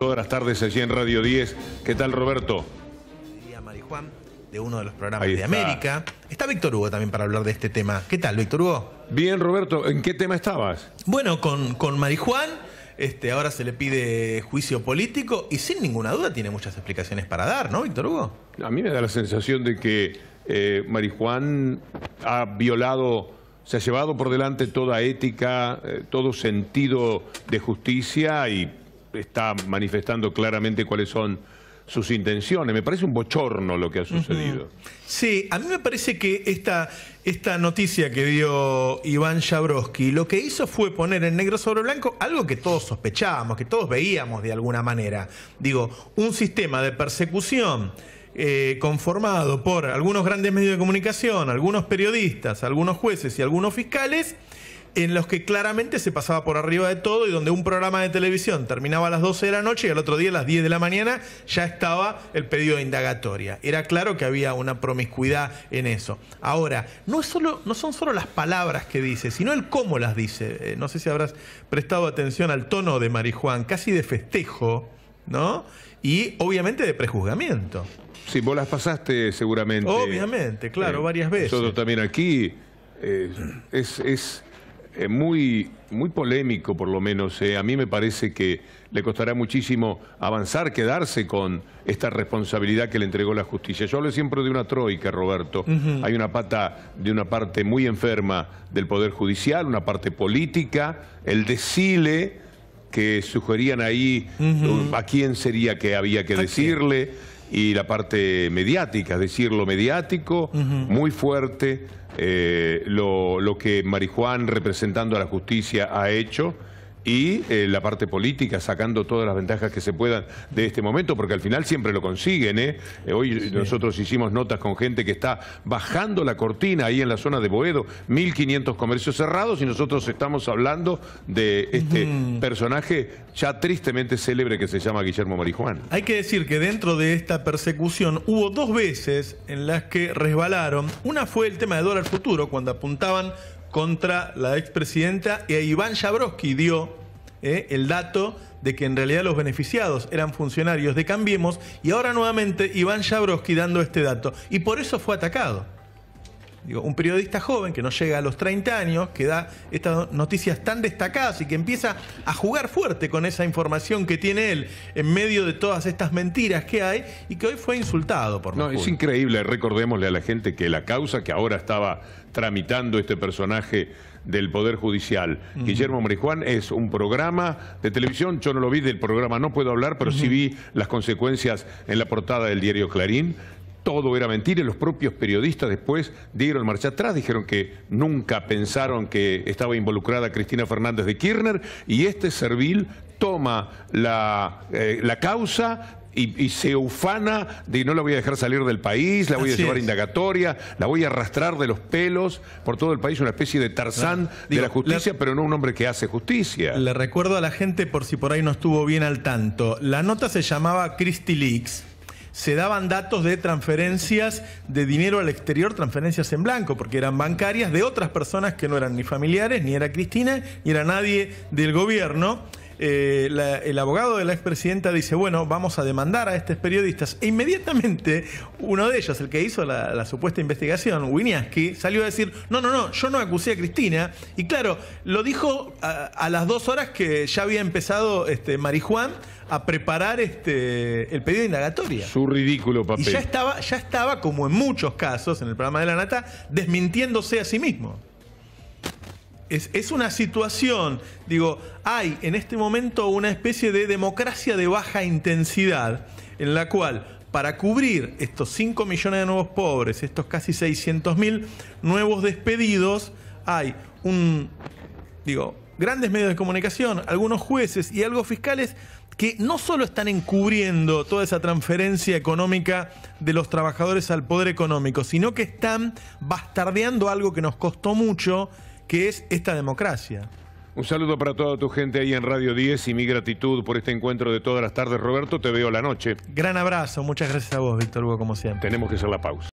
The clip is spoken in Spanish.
Todas las tardes allí en Radio 10. ¿Qué tal, Roberto? Marijuán, de uno de los programas de América. Está Víctor Hugo también para hablar de este tema. ¿Qué tal, Víctor Hugo? Bien, Roberto. ¿En qué tema estabas? Bueno, con, con Marijuán. Este, ahora se le pide juicio político y sin ninguna duda tiene muchas explicaciones para dar, ¿no, Víctor Hugo? A mí me da la sensación de que eh, Marijuán ha violado se ha llevado por delante toda ética, eh, todo sentido de justicia y está manifestando claramente cuáles son sus intenciones. Me parece un bochorno lo que ha sucedido. Sí, a mí me parece que esta, esta noticia que dio Iván Jabrowski lo que hizo fue poner en negro sobre blanco algo que todos sospechábamos, que todos veíamos de alguna manera. Digo, un sistema de persecución. Eh, conformado por algunos grandes medios de comunicación, algunos periodistas, algunos jueces y algunos fiscales, en los que claramente se pasaba por arriba de todo y donde un programa de televisión terminaba a las 12 de la noche y al otro día a las 10 de la mañana ya estaba el pedido de indagatoria. Era claro que había una promiscuidad en eso. Ahora, no, es solo, no son solo las palabras que dice, sino el cómo las dice. Eh, no sé si habrás prestado atención al tono de Marijuán, casi de festejo, ¿no? Y obviamente de prejuzgamiento. Sí, vos las pasaste seguramente. Obviamente, claro, eh, varias veces. Nosotros también aquí. Eh, es, es eh, muy, muy polémico, por lo menos. Eh. A mí me parece que le costará muchísimo avanzar, quedarse con esta responsabilidad que le entregó la justicia. Yo hablo siempre de una troika, Roberto. Hay una pata de una parte muy enferma del Poder Judicial, una parte política, el decirle que sugerían ahí a quién sería que había que decirle y la parte mediática, es decir, lo mediático muy fuerte, eh, lo, lo, que Marijuán representando a la justicia ha hecho y eh, la parte política, sacando todas las ventajas que se puedan de este momento, porque al final siempre lo consiguen. ¿eh? eh hoy nosotros hicimos notas con gente que está bajando la cortina ahí en la zona de Boedo, 1.500 comercios cerrados, y nosotros estamos hablando de este personaje ya tristemente célebre que se llama Guillermo Marijuán. Hay que decir que dentro de esta persecución hubo dos veces en las que resbalaron. Una fue el tema de dólar futuro, cuando apuntaban contra la expresidenta e Iván Jabrowski dio eh, el dato de que en realidad los beneficiados eran funcionarios de Cambiemos y ahora nuevamente Iván Jabrowski dando este dato y por eso fue atacado un periodista joven que no llega a los 30 años, que da estas noticias tan destacadas y que empieza a jugar fuerte con esa información que tiene él en medio de todas estas mentiras que hay y que hoy fue insultado por No, es increíble, recordémosle a la gente que la causa que ahora estaba tramitando este personaje del Poder Judicial. Guillermo Marijuán es un programa de televisión, yo no lo vi del programa, no puedo hablar, pero sí vi las consecuencias en la portada del diario Clarín, todo era mentira y los propios periodistas después dieron marcha atrás, dijeron que nunca pensaron que estaba involucrada Cristina Fernández de Kirchner y este servil toma la, eh, la causa, y, se ufana de no la voy a dejar salir del país, la voy a llevar indagatoria, la voy a arrastrar de los pelos por todo el país, una especie de tarzán ah, de la justicia, pero no un hombre que hace justicia. Le recuerdo a la gente, por si por ahí no estuvo bien al tanto, la nota se llamaba Christy Leaks se daban datos de transferencias de dinero al exterior, transferencias en blanco, porque eran bancarias de otras personas que no eran ni familiares, ni era Cristina, ni era nadie del gobierno. Eh, el abogado de la expresidenta dice, bueno, vamos a demandar a estos periodistas. E inmediatamente uno de ellos, el que hizo la, supuesta investigación, Winiaski, salió a decir, no, no, no, yo no acusé a Cristina. Y claro, lo dijo a, las dos horas que ya había empezado este, Marijuán a preparar este, el pedido de indagatoria. Su ridículo papel. Y ya estaba, ya estaba, como en muchos casos en el programa de la Nata, desmintiéndose a sí mismo es, una situación, digo, hay en este momento una especie de democracia de baja intensidad en la cual para cubrir estos 5 millones de nuevos pobres, estos casi 600 mil nuevos despedidos, hay un, digo, grandes medios de comunicación, algunos jueces y algo fiscales que no solo están encubriendo toda esa transferencia económica de los trabajadores al poder económico, sino que están bastardeando algo que nos costó mucho, que es esta democracia. Un saludo para toda tu gente ahí en Radio 10 y mi gratitud por este encuentro de todas las tardes. Roberto, te veo la noche. Gran abrazo, muchas gracias a vos, Víctor Hugo, como siempre. Tenemos que hacer la pausa.